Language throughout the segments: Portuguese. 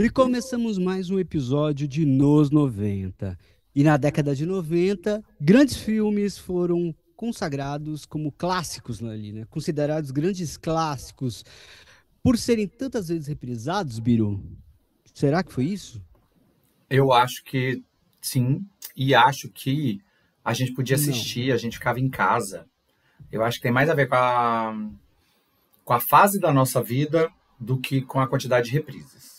E começamos mais um episódio de Nos 90. E na década de 90, grandes filmes foram consagrados como clássicos ali, né? Considerados grandes clássicos por serem tantas vezes reprisados, Biro. Será que foi isso? Eu acho que sim, e acho que a gente podia assistir, Não. a gente ficava em casa. Eu acho que tem mais a ver com a, com a fase da nossa vida do que com a quantidade de reprises.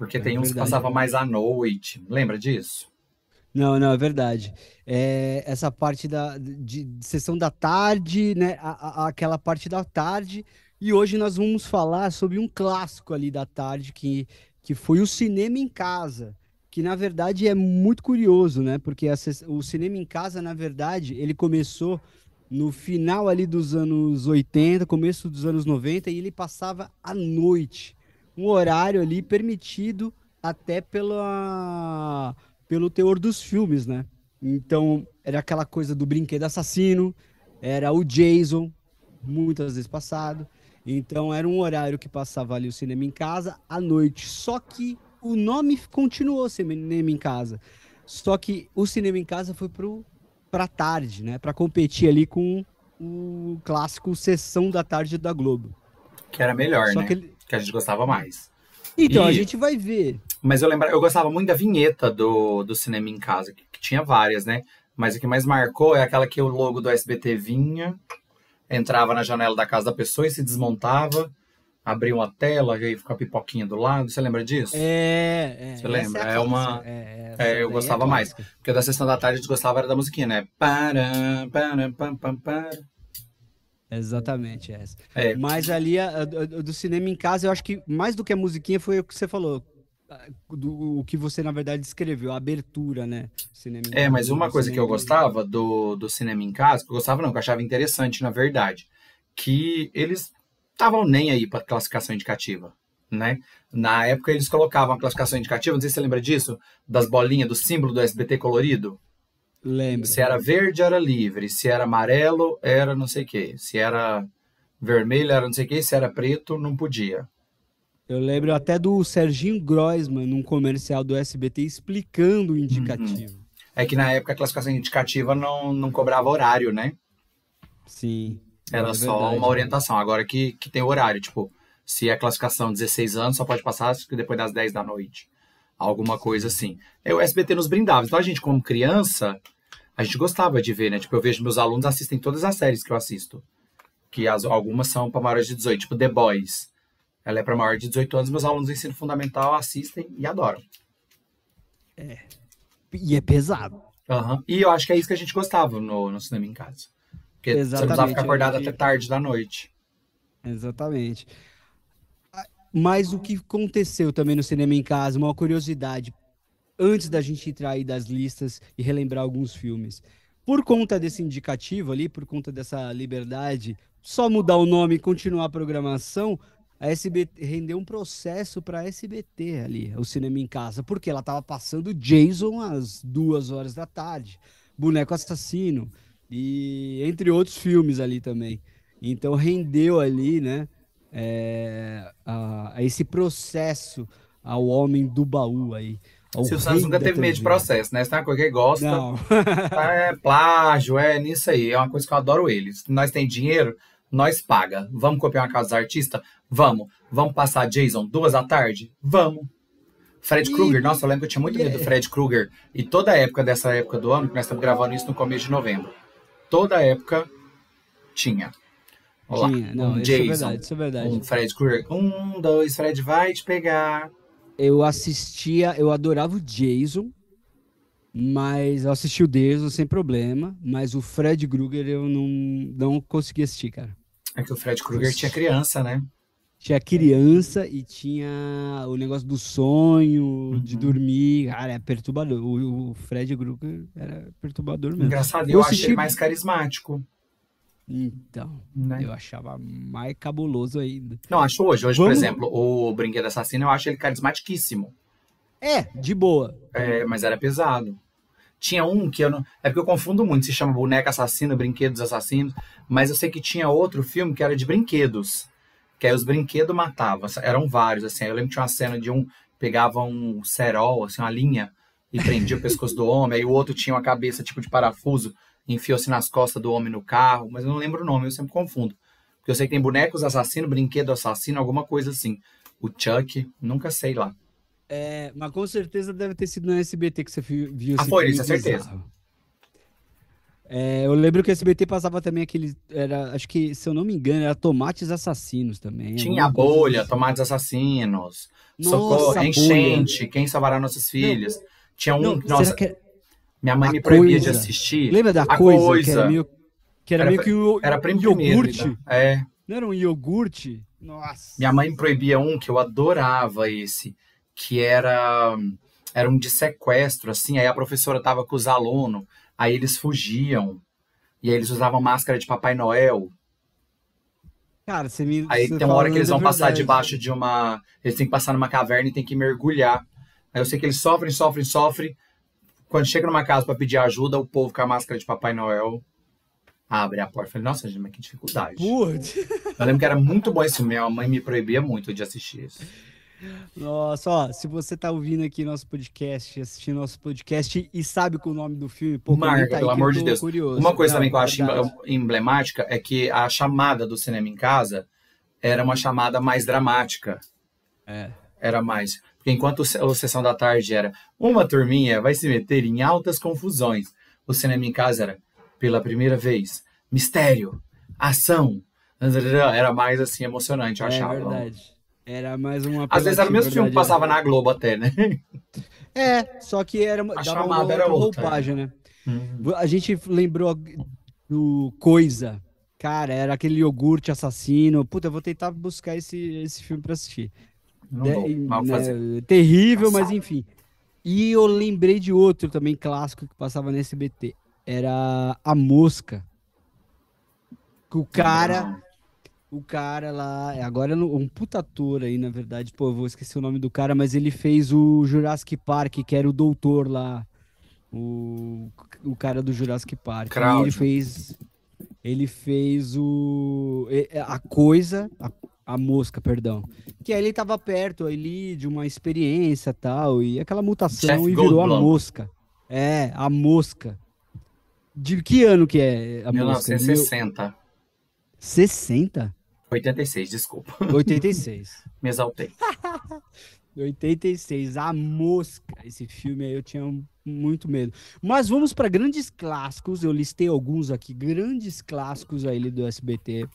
Porque é tem uns verdade. que passava mais à noite. Lembra disso? Não, não, é verdade. É, essa parte da, de, de, sessão da tarde, né? A, a, aquela parte da tarde. E hoje nós vamos falar sobre um clássico ali da tarde, que, que foi o cinema em casa. Que na verdade é muito curioso, né? Porque a, o cinema em casa, na verdade, ele começou no final ali dos anos 80, começo dos anos 90, e ele passava à noite um horário ali permitido até pela, pelo teor dos filmes, né? Então, era aquela coisa do brinquedo assassino, era o Jason, muitas vezes passado. Então, era um horário que passava ali o cinema em casa à noite. Só que o nome continuou cinema em casa. Só que o cinema em casa foi para pra tarde, né? Para competir ali com o clássico Sessão da Tarde da Globo. Que era melhor, Só né? Que ele, que a gente gostava mais. Então, e... a gente vai ver. Mas eu lembro, eu gostava muito da vinheta do, do cinema em casa, que, que tinha várias, né? Mas o que mais marcou é aquela que o logo do SBT vinha, entrava na janela da casa da pessoa e se desmontava abria uma tela e aí ficava pipoquinha do lado. Você lembra disso? É, é. Você lembra? É, é, uma. É, é eu é gostava mais. Porque da sessão da tarde a gente gostava era da musiquinha, né? Para, para, para, para, para. Exatamente essa. É. Mas ali, a, a, do cinema em casa, eu acho que mais do que a musiquinha foi o que você falou. Do, o que você, na verdade, descreveu, a abertura, né? Cinema é, mas uma coisa que eu gostava do, do cinema em casa, que eu gostava não, que eu achava interessante, na verdade, que eles estavam nem aí para classificação indicativa, né? Na época eles colocavam a classificação indicativa, não sei se você lembra disso, das bolinhas, do símbolo do SBT colorido. Lembro. Se era verde, era livre. Se era amarelo, era não sei o quê. Se era vermelho, era não sei o quê. Se era preto, não podia. Eu lembro até do Serginho Groisman, num comercial do SBT, explicando o uhum. indicativo. Uhum. É que na época a classificação indicativa não, não cobrava horário, né? Sim. Era é só verdade, uma né? orientação. Agora que, que tem horário, tipo, se a é classificação 16 anos, só pode passar depois das 10 da noite alguma coisa assim. É, o SBT nos brindava. Então a gente, como criança, a gente gostava de ver, né? Tipo, eu vejo meus alunos assistem todas as séries que eu assisto. Que as, algumas são para maiores de 18, tipo The Boys. Ela é para maior de 18 anos, meus alunos do ensino fundamental assistem e adoram. É. E é pesado. Uhum. E eu acho que é isso que a gente gostava no, no cinema em casa. Porque Exatamente. você precisava ficar acordado até tarde da noite. Exatamente. Mas o que aconteceu também no Cinema em Casa, uma curiosidade, antes da gente entrar aí das listas e relembrar alguns filmes. Por conta desse indicativo ali, por conta dessa liberdade, só mudar o nome e continuar a programação, a SBT rendeu um processo para a SBT ali, o cinema em casa, porque ela estava passando Jason às duas horas da tarde, Boneco Assassino e entre outros filmes ali também. Então rendeu ali, né? é, a, a, esse processo ao homem do baú aí. o Santos nunca teve medo de processo, né? Isso é uma coisa que ele gosta. Tá, é plágio, é nisso aí. É uma coisa que eu adoro eles. Nós tem dinheiro, nós paga. Vamos copiar uma casa dos artistas? Vamos. Vamos passar Jason duas da tarde? Vamos. Fred Krueger, nossa, eu lembro que eu tinha muito medo do é- Fred Krueger. E toda a época dessa época do ano, que nós estamos gravando isso no começo de novembro. Toda a época tinha. Olá. Tinha, não, um isso é Jason, é verdade, isso é verdade. Um Fred Krueger. Um, dois, Fred vai te pegar. Eu assistia, eu adorava o Jason, mas eu assisti o Jason sem problema, mas o Fred Krueger eu não, não consegui assistir, cara. É que o Fred Krueger tinha criança, né? Tinha criança e tinha o negócio do sonho, uhum. de dormir. Cara, é perturbador. O, Fred Krueger era perturbador mesmo. Engraçado, eu, eu assisti... achei mais carismático. Então, né? eu achava mais cabuloso ainda. Não, acho hoje. Hoje, Vamos... por exemplo, o Brinquedo Assassino, eu acho ele carismatiquíssimo. É, de boa. É, mas era pesado. Tinha um que eu não. É porque eu confundo muito, se chama Boneca Assassina, Brinquedos Assassinos. Mas eu sei que tinha outro filme que era de brinquedos. Que aí os brinquedos matavam. Eram vários, assim. Eu lembro que tinha uma cena de um. Pegava um cerol, assim, uma linha, e prendia o pescoço do homem. Aí o outro tinha uma cabeça tipo de parafuso enfiou-se nas costas do homem no carro, mas eu não lembro o nome, eu sempre confundo. Porque eu sei que tem bonecos assassino, brinquedo assassino, alguma coisa assim. O Chuck, nunca sei lá. É, mas com certeza deve ter sido no SBT que você viu. Ah, foi isso, é né? certeza. É, eu lembro que o SBT passava também aquele. Era, acho que, se eu não me engano, era Tomates Assassinos também. Tinha assim. bolha, assim. Tomates Assassinos, Nossa, Socorro, Enchente, Quem Salvará Nossos Filhos. Não, Tinha um. Não, nossa, que... É minha mãe a me proibia coisa. de assistir. Lembra da coisa, coisa, Que era meio que, era, era meio que o, era um iogurte? É. Não era um iogurte? Nossa. Minha mãe me proibia um que eu adorava esse, que era era um de sequestro, assim. Aí a professora tava com os alunos, aí eles fugiam. E aí eles usavam máscara de Papai Noel. Cara, você me. Aí você tem uma hora que eles é vão verdade. passar debaixo de uma. Eles têm que passar numa caverna e tem que mergulhar. Aí eu sei que eles sofrem, sofrem, sofrem. Quando chega numa casa para pedir ajuda, o povo com a máscara de Papai Noel abre a porta. Falei, nossa, gente, mas que dificuldade. Eu lembro que era muito bom isso. Minha mãe me proibia muito de assistir isso. Nossa, ó, se você tá ouvindo aqui nosso podcast, assistindo nosso podcast e sabe com o nome do filme, pô, Marca, tá pelo amor de Deus. Curioso. Uma coisa Não, também que eu acho emblemática é que a chamada do cinema em casa era uma chamada mais dramática. É. Era mais. Porque enquanto a sessão da tarde era uma turminha vai se meter em altas confusões, o cinema em casa era, pela primeira vez, mistério, ação. Era mais assim emocionante, eu é achava. É verdade. Era mais uma. Às vezes era o mesmo filme que é. passava na Globo até, né? É, só que era a dava uma outra, era outra né? roupagem, né? Uhum. A gente lembrou do Coisa. Cara, era aquele iogurte assassino. Puta, eu vou tentar buscar esse, esse filme pra assistir né, né terrível, Passado. mas enfim. E eu lembrei de outro também clássico que passava nesse SBT. Era A Mosca. Que o cara. Ah. O cara lá. Agora um puta ator aí, na verdade. Pô, eu vou esquecer o nome do cara, mas ele fez o Jurassic Park, que era o doutor lá. O, o cara do Jurassic Park. Ele fez. Ele fez o. A coisa. A a mosca, perdão. Que aí ele tava perto ali de uma experiência tal, e aquela mutação e virou Goldblum. a mosca. É, a mosca. De que ano que é a 1960. mosca? 1960. 60? 86, desculpa. 86. Me exaltei. 86, A Mosca. Esse filme aí eu tinha muito medo. Mas vamos para grandes clássicos. Eu listei alguns aqui, grandes clássicos aí do SBT.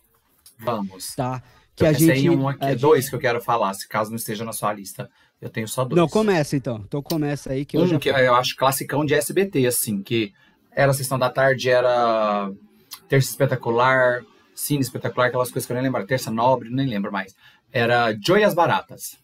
Vamos. Tá que eu a gente. Um aqui, é dois gente... que eu quero falar, se caso não esteja na sua lista. Eu tenho só dois. Não, começa então. Então começa aí que um eu já... que eu acho classicão de SBT, assim, que era Sessão da Tarde, era Terça Espetacular, Cine Espetacular, aquelas coisas que eu nem lembro. Terça Nobre, nem lembro mais. Era Joias Baratas.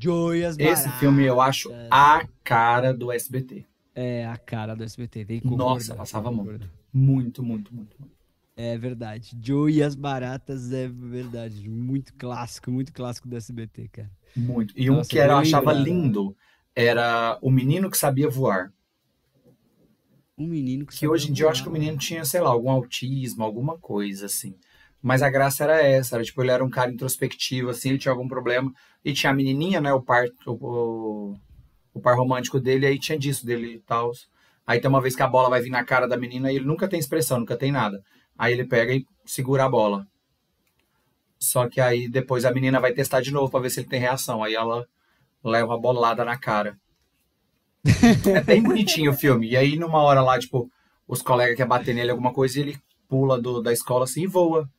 Joias Baratas. Esse filme eu acho a cara do SBT. É, a cara do SBT. Nossa, passava muito. muito. Muito, muito, muito. É verdade. Joe e as Baratas é verdade. Muito clássico, muito clássico do SBT, cara. Muito. E Nossa, um que era, eu achava lindo era O Menino que Sabia Voar. Um menino que, que hoje em dia voar. eu acho que o menino tinha, sei lá, algum autismo, alguma coisa assim. Mas a graça era essa, era tipo, ele era um cara introspectivo, assim, ele tinha algum problema. E tinha a menininha, né, o par, o, o par romântico dele, aí tinha disso dele e tal. Aí tem uma vez que a bola vai vir na cara da menina e ele nunca tem expressão, nunca tem nada. Aí ele pega e segura a bola. Só que aí depois a menina vai testar de novo para ver se ele tem reação. Aí ela leva uma bolada na cara. é bem bonitinho o filme. E aí numa hora lá, tipo, os colegas querem bater nele alguma coisa e ele pula do, da escola assim e voa.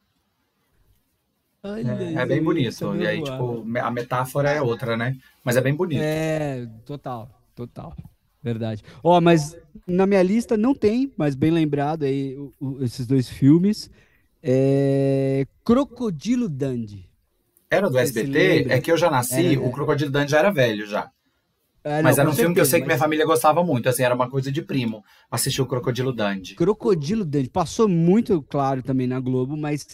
Ai, é, é, bem bonito. É e aí, tipo, a metáfora é outra, né? Mas é bem bonito. É, total, total. Verdade. Ó, oh, mas na minha lista não tem, mas bem lembrado aí o, o, esses dois filmes. É... Crocodilo Dandy. Era do SBT? É que eu já nasci, era, o é. Crocodilo Dandy já era velho já. É, mas era um filme que eu sei que minha família gostava muito, assim, era uma coisa de primo. Assistir o Crocodilo Dandy. Crocodilo Dandy. Passou muito claro também na Globo, mas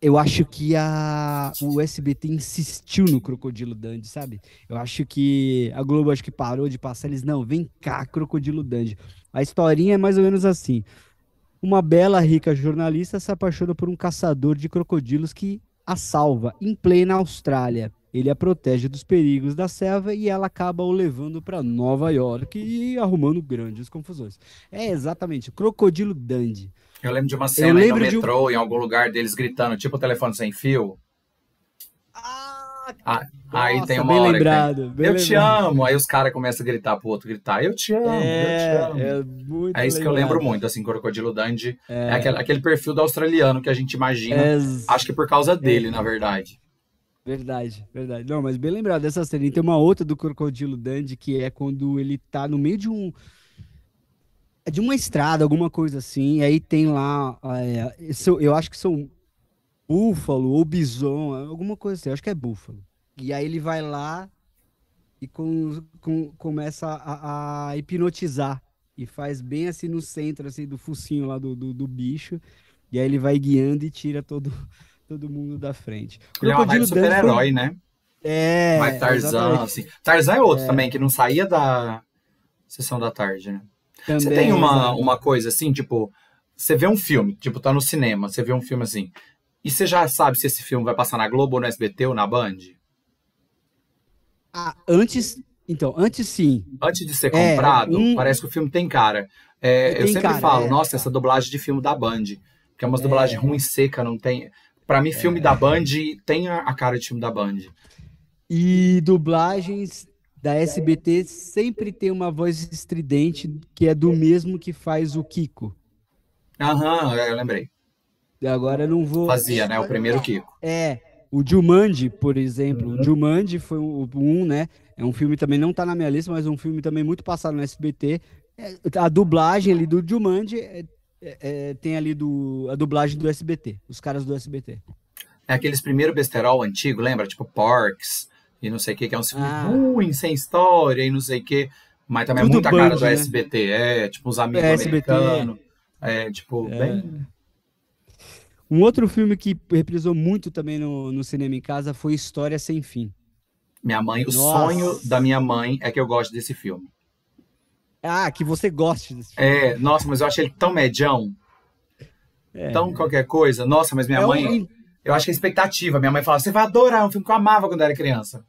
eu acho que a o SBT insistiu no Crocodilo Dandy, sabe? Eu acho que a Globo acho que parou de passar, eles não, vem cá, Crocodilo Dandy. A historinha é mais ou menos assim. Uma bela rica jornalista se apaixona por um caçador de crocodilos que a salva em plena Austrália. Ele a protege dos perigos da selva e ela acaba o levando para Nova York e arrumando grandes confusões. É exatamente Crocodilo Dandy. Eu lembro de uma cena eu aí no metrô, um... em algum lugar deles gritando, tipo telefone sem fio. Ah, ah aí nossa, tem uma bem hora lembrado, tem, bem eu lembrado. te amo. Aí os caras começam a gritar pro outro gritar, eu te amo, é, eu te é, amo. É, é isso que eu lembro muito, assim, Crocodilo Dandy. É, é aquele, aquele, perfil do australiano que a gente imagina. É... Acho que por causa é. dele, na verdade. Verdade, verdade. Não, mas bem lembrado dessa cena. E tem uma outra do Crocodilo Dandy que é quando ele tá no meio de um é de uma estrada, alguma coisa assim, e aí tem lá, é, eu acho que são búfalo ou bison, alguma coisa assim, eu acho que é búfalo. E aí ele vai lá e com, com, começa a, a, hipnotizar, e faz bem assim no centro, assim, do focinho lá do, do, do bicho, e aí ele vai guiando e tira todo, todo mundo da frente. Ele é uma vibe super-herói, né? É. Mais Tarzan, exatamente. assim. Tarzan é outro é. também, que não saía da sessão da tarde, né? Também, você tem uma, uma coisa assim, tipo, você vê um filme, tipo, tá no cinema, você vê um filme assim, e você já sabe se esse filme vai passar na Globo, ou no SBT ou na Band? Ah, antes. Então, antes sim. Antes de ser é, comprado, é, um... parece que o filme tem cara. É, tem eu sempre cara, falo, é, nossa, essa dublagem de filme da Band. Porque é umas é. dublagens ruim seca, não tem. Pra mim, filme da é. Band tem a cara de filme da Band. E dublagens da SBT sempre tem uma voz estridente que é do mesmo que faz o Kiko. Aham, é, eu lembrei. Agora não vou. Fazia, né? O primeiro Kiko. É. O Jumanji, por exemplo. O Jumanji foi um, um, né? É um filme também, não tá na minha lista, mas é um filme também muito passado no SBT. É, a dublagem ali do Jumanji é, é, tem ali do, a dublagem do SBT, os caras do SBT. É aqueles primeiro besterol antigo, lembra? Tipo Parks, e não sei o que, que é um filme ah. ruim, sem história e não sei o que. Mas também é Tudo é muita cara do né? SBT, é, tipo, os amigos é, americanos. É, tipo, é. bem. Um outro filme que reprisou muito também no, no cinema em casa foi História Sem Fim. Minha mãe, Nossa. o sonho da minha mãe é que eu goste desse filme. Ah, que você goste desse filme. É, nossa, mas eu achei ele tão medião. É. Tão qualquer coisa. Nossa, mas minha é mãe. Um eu acho que é expectativa. Minha mãe falava, você vai adorar, um filme que eu amava quando era criança.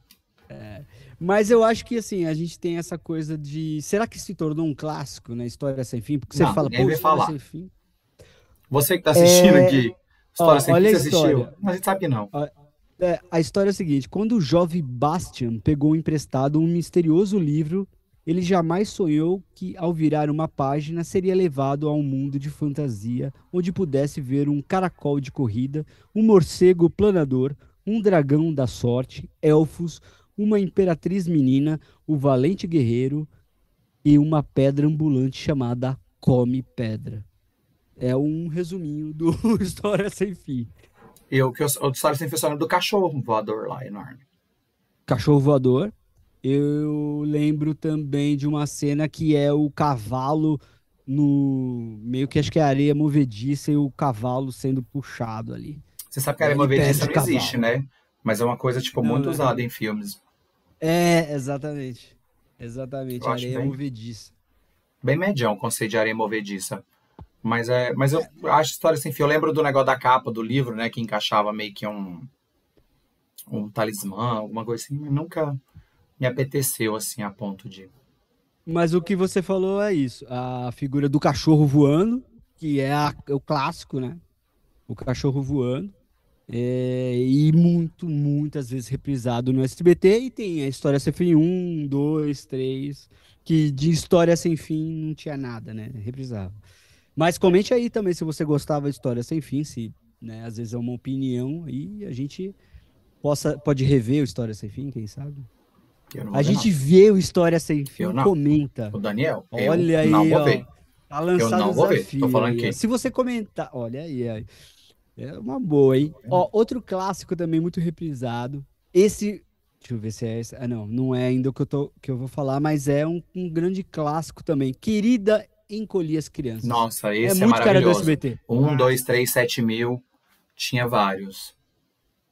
É. Mas eu acho que, assim, a gente tem essa coisa de... Será que se tornou um clássico na né? História Sem Fim? Porque você Não, fala, pô, História falar. Sem Fim... Você que tá assistindo é... aqui, História ó, Sem Fim, você história. assistiu? Mas a gente sabe que não. É, a história é a seguinte: quando o jovem Bastian pegou emprestado um misterioso livro ele jamais sonhou que, ao virar uma página, seria levado a um mundo de fantasia onde pudesse ver um caracol de corrida, um morcego planador, um dragão da sorte, elfos, uma imperatriz menina, o valente guerreiro e uma pedra ambulante chamada Come Pedra. É um resuminho do História Sem Fim. E o que o História Sem Fim é do cachorro voador lá, enorme. Cachorro voador, eu lembro também de uma cena que é o cavalo no meio que acho que é areia movediça e o cavalo sendo puxado ali. Você sabe que a areia é movediça não existe, né? Mas é uma coisa tipo muito não, é. usada não. em filmes. É, exatamente. Exatamente, eu areia bem, movediça. Bem medião o conceito de areia movediça. Mas é, mas eu é. acho história sem fim. Eu lembro do negócio da capa do livro, né, que encaixava meio que um um talismã, alguma coisa assim, mas nunca me apeteceu, assim, a ponto de. Mas o que você falou é isso: a figura do cachorro voando, que é a, o clássico, né? O cachorro voando. É, e muito, muitas vezes reprisado no SBT. E tem a história sem fim 1, 2, 3, que de história sem fim não tinha nada, né? Reprisava. Mas comente aí também se você gostava de história sem fim, se né, às vezes é uma opinião e a gente possa, pode rever o História Sem Fim, quem sabe? A gente vê o História Sem Fio, comenta. O Daniel, olha aí, não vou ó, ver. Tá lançado eu não vou ver, tô falando que... Se você comentar, olha aí, aí. é uma boa, hein? Ó, outro clássico também muito reprisado. Esse, deixa eu ver se é esse. Ah, não, não é ainda o que eu, tô, que eu vou falar, mas é um, um grande clássico também. Querida Encolhi as Crianças. Nossa, é esse é, é muito maravilhoso. cara do SBT. Um, ah. dois, três, sete mil, tinha vários.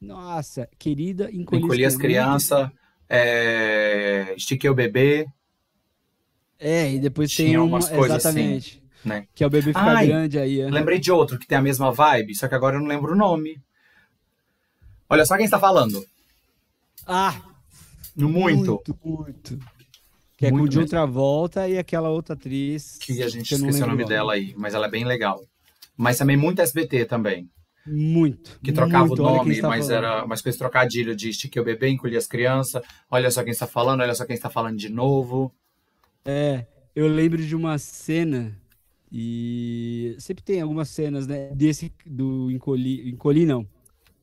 Nossa, querida Encolhi, encolhi as Crianças é, Estiquei o Bebê. É, e depois Tinha tem umas coisas assim, exatamente, assim, né? Que é o Bebê ficar Grande aí. É. Lembrei de outro que tem a mesma vibe, só que agora eu não lembro o nome. Olha só quem está falando. Ah! Muito. Muito, muito. Que é muito com o de outra volta e aquela outra atriz. Que a gente que esqueceu o nome dela aí, mas ela é bem legal. Mas também muito SBT também. Muito. Que trocava muito, o nome, mas falando. era mas fez trocadilho de estiquei o bebê, encolhi as crianças, olha só quem está falando, olha só quem está falando de novo. É, eu lembro de uma cena e sempre tem algumas cenas, né, desse do encolhi, encolhi não,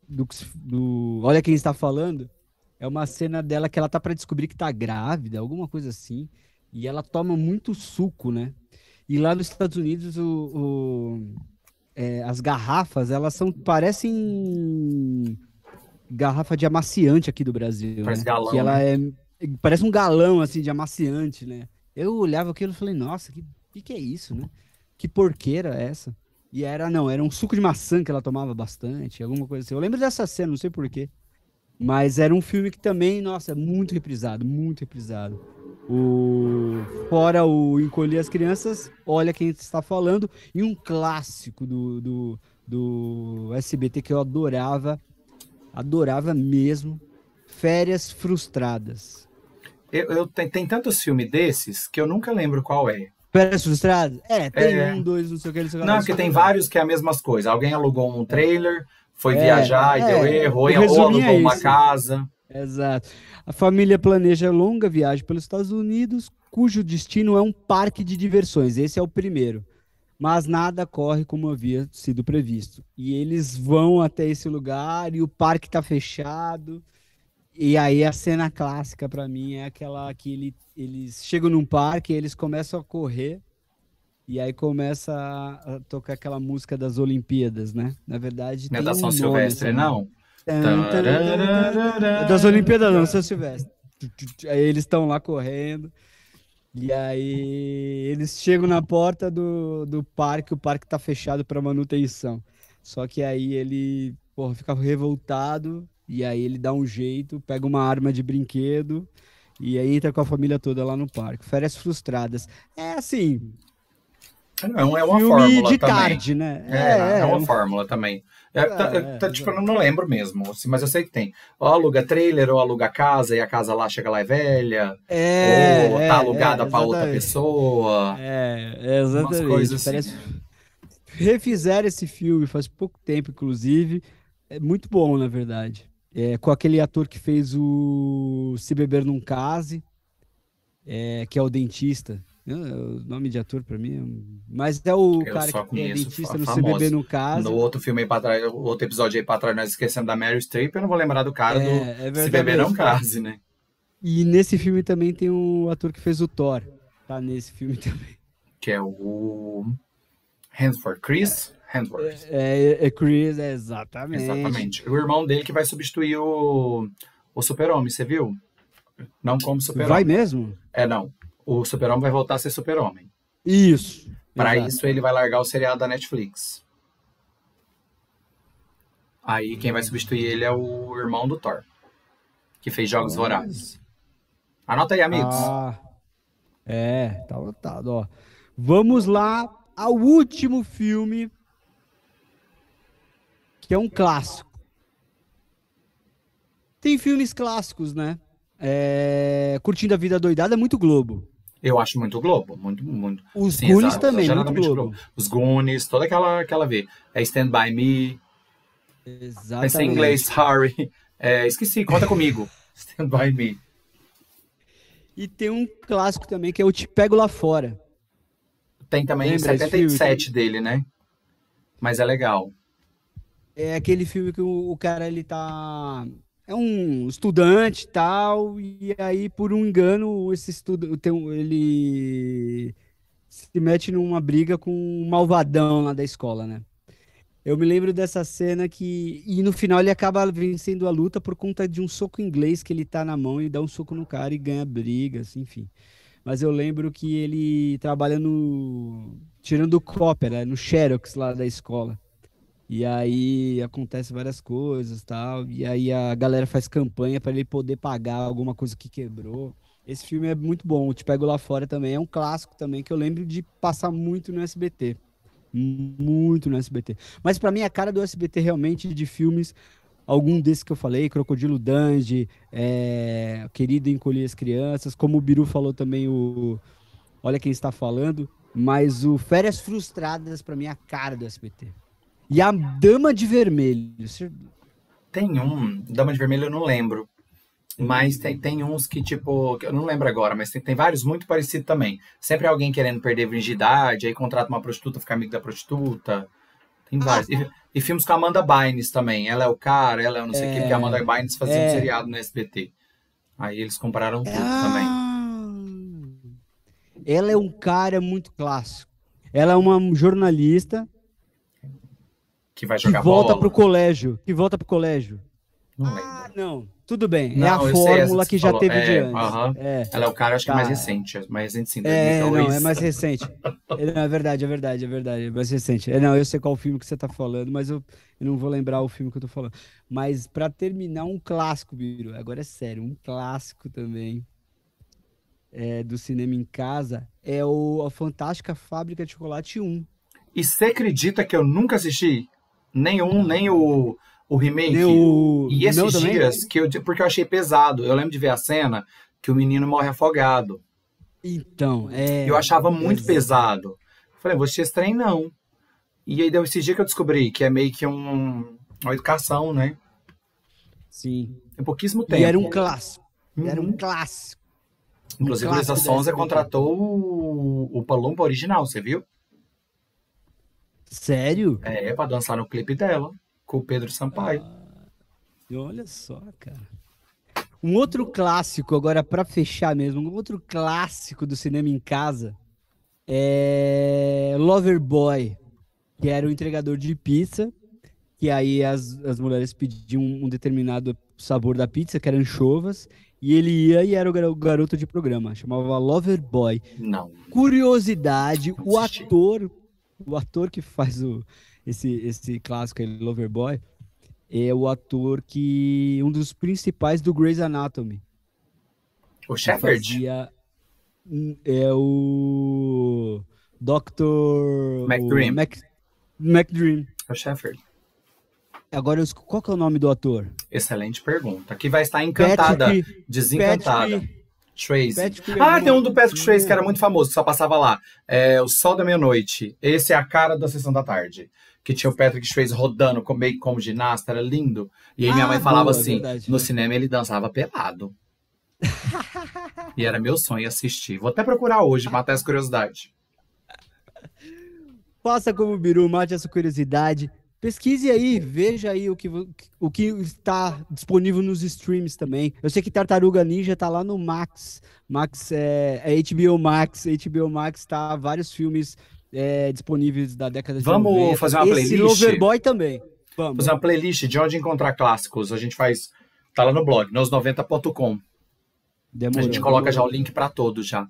do, do olha quem está falando, é uma cena dela que ela tá para descobrir que tá grávida, alguma coisa assim, e ela toma muito suco, né? E lá nos Estados Unidos o, o é, as garrafas, elas são parecem garrafa de amaciante aqui do Brasil. Né? Parece né? galão. Que ela né? é, parece um galão assim de amaciante, né? Eu olhava aquilo e falei, nossa, que, que, que é isso, né? Que porqueira é essa? E era, não, era um suco de maçã que ela tomava bastante, alguma coisa assim. Eu lembro dessa cena, não sei porquê. Mas era um filme que também, nossa, é muito reprisado, muito reprisado. O fora o encolher as crianças, olha quem está falando e um clássico do, do, do SBT que eu adorava, adorava mesmo, Férias Frustradas. Eu, eu tem, tem tantos filmes desses que eu nunca lembro qual é. Férias Frustradas? É, tem é. um, dois, não sei o que. Não, sei o que, não porque tem vários que é a mesma coisa. Alguém alugou um trailer, foi é, viajar e é. deu erro, ou, ou alugou é uma casa. Exato. A família planeja longa viagem pelos Estados Unidos, cujo destino é um parque de diversões. Esse é o primeiro. Mas nada corre como havia sido previsto. E eles vão até esse lugar e o parque está fechado. E aí a cena clássica para mim é aquela que ele, eles chegam num parque, eles começam a correr e aí começa a tocar aquela música das Olimpíadas, né? Na verdade, não é da São um Silvestre, nome, assim. não? Das Olimpíadas não, São Silvestre. Aí eles estão lá correndo. E aí eles chegam na porta do, do parque, o parque tá fechado para manutenção. Só que aí ele porra, fica revoltado e aí ele dá um jeito, pega uma arma de brinquedo e aí entra com a família toda lá no parque. Férias frustradas. É assim. É, é uma filme fórmula de também. tarde, né? É, é, é uma é um... fórmula também. É, tá, é, tá, é, tipo, eu não lembro mesmo, assim, mas eu sei que tem. Ou aluga trailer, ou aluga casa, e a casa lá chega lá é velha. É, ou tá é, alugada é, pra outra pessoa. É, exatamente. Umas coisas assim. Parece... Refizeram esse filme faz pouco tempo, inclusive. É muito bom, na verdade. É, com aquele ator que fez o Se Beber Num Case, é, que é o dentista. O nome de ator pra mim. É mas é o eu cara que é dentista no CBB no caso. No outro filme aí pra trás, outro episódio aí pra trás, nós esquecendo da Mary Streep, eu não vou lembrar do cara é, do é CBB não case, né? E nesse filme também tem o ator que fez o Thor. Tá nesse filme também. Que é o. Hansford. Chris é, É, é, Chris, é exatamente. Exatamente. O irmão dele que vai substituir o, o Super-Homem, você viu? Não como Super-Homem. Vai mesmo? É, não o Super-Homem vai voltar a ser Super-Homem. Isso. Para isso, ele vai largar o seriado da Netflix. Aí quem vai substituir ele é o irmão do Thor, que fez Jogos ah. Vorazes. Anota aí, amigos. Ah, é, tá anotado, ó. Vamos lá ao último filme, que é um clássico. Tem filmes clássicos, né? É... Curtindo a Vida Doidada é muito Globo. Eu acho muito Globo, muito, muito. Os sim, Goonies exato, também, muito Globo. Globo. Os Goonies, toda aquela, aquela vê. É Stand By Me. Exatamente. Pensei em inglês, Harry. É, esqueci, conta comigo. Stand By Me. E tem um clássico também que é o Te Pego Lá Fora. Tem também Lembra 77 dele, né? Mas é legal. É aquele filme que o, o cara ele tá é um estudante e tal, e aí, por um engano, esse estudo, ele se mete numa briga com um malvadão lá da escola, né? Eu me lembro dessa cena que. E no final ele acaba vencendo a luta por conta de um soco inglês que ele tá na mão e dá um soco no cara e ganha briga, assim, enfim. Mas eu lembro que ele trabalha no. tirando cópera, né, no Xerox lá da escola. E aí acontece várias coisas tal. E aí a galera faz campanha para ele poder pagar alguma coisa que quebrou. Esse filme é muito bom. Te Pego Lá Fora também é um clássico também que eu lembro de passar muito no SBT. Muito no SBT. Mas para mim a cara do SBT realmente de filmes, algum desses que eu falei, Crocodilo Dandy, é... Querido Encolher as Crianças, como o Biru falou também, o Olha Quem Está Falando. Mas o Férias Frustradas para mim é a cara do SBT. E a Dama de Vermelho. Você... Tem um. Dama de Vermelho eu não lembro. Mas tem, tem uns que, tipo, eu não lembro agora, mas tem, tem vários muito parecidos também. Sempre alguém querendo perder virgindade, aí contrata uma prostituta, fica amigo da prostituta. Tem ah. vários. E, e, filmes com a Amanda Bynes também. Ela é o cara, ela é o não sei o é, que, porque a é, Amanda Bynes fazia é, um seriado no SBT. Aí eles compraram tudo ah, também. Ela é um cara muito clássico. Ela é uma jornalista que vai jogar que volta bola. pro colégio, que volta pro colégio. Ah, não. Tudo bem. Não, é a fórmula que, que já falou. teve é, de antes. Uh -huh. é. Ela é o cara, acho tá. mais recente. É mais recente, sim. É, é não, é mais recente. É, não, é verdade, é verdade, é verdade. É mais recente. É, não, eu sei qual filme que você tá falando, mas eu, eu não vou lembrar o filme que eu tô falando. Mas para terminar, um clássico, Biro. Agora é sério, um clássico também. É, do cinema em casa é o, a Fantástica Fábrica de Chocolate 1. E você acredita que eu nunca assisti? nenhum, nem o, o remake. E esses dias, né? que eu, porque eu achei pesado. Eu lembro de ver a cena que o menino morre afogado. Então, é. Eu achava muito pesado. Falei, ah, vou assistir esse trem, não. E aí deu esse dia que eu descobri que é meio que um, uma educação, né? Sim. é pouquíssimo tempo. E era um clássico. Uhum. Era um uhum. clássico. Inclusive, um clássico o Sonza contratou o, o Palumpa original, você viu? Sério? É, pra dançar no clipe dela, com o Pedro Sampaio. Ah, olha só, cara. Um outro clássico, agora para fechar mesmo, um outro clássico do cinema em casa é Lover Boy, que era o entregador de pizza, que aí as, as mulheres pediam um determinado sabor da pizza, que eram anchovas, e ele ia e era o garoto de programa, chamava Boy. Não. Curiosidade, Não o ator o ator que faz o, esse, esse clássico aí, Loverboy, é o ator que. um dos principais do Grey's Anatomy. O Shepard? É o. Dr. McDream. O Mac, McDream. É o Shepard. Agora, qual que é o nome do ator? Excelente pergunta. Que vai estar encantada, Patrick, desencantada. Patrick, Tracy. ah, tem um do Patrick Tracy que era muito hum. famoso, só passava lá. É, o Sol da Meia-Noite. Esse é a cara da Sessão da Tarde. Que tinha o Patrick Tracy rodando meio como ginasta, era lindo. E aí minha ah, mãe falava boa, assim, verdade, no cinema ele dançava pelado. e era meu sonho assistir. Vou até procurar hoje, matar essa curiosidade. Faça como o Biru, mate essa curiosidade. Pesquise aí, veja aí o que, o que está disponível nos streams também. Eu sei que Tartaruga Ninja está lá no Max. Max é, é HBO Max. HBO Max está vários filmes é, disponíveis da década de Vamos 90. Vamos fazer uma playlist. Esse Loverboy também. Vamos. Fazer uma playlist de onde encontrar clássicos. A gente faz. está lá no blog, nos90.com. A gente coloca demorou. já o link para todos já.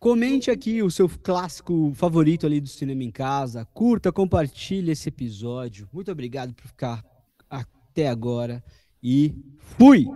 Comente aqui o seu clássico favorito ali do cinema em casa. Curta, compartilhe esse episódio. Muito obrigado por ficar até agora e fui!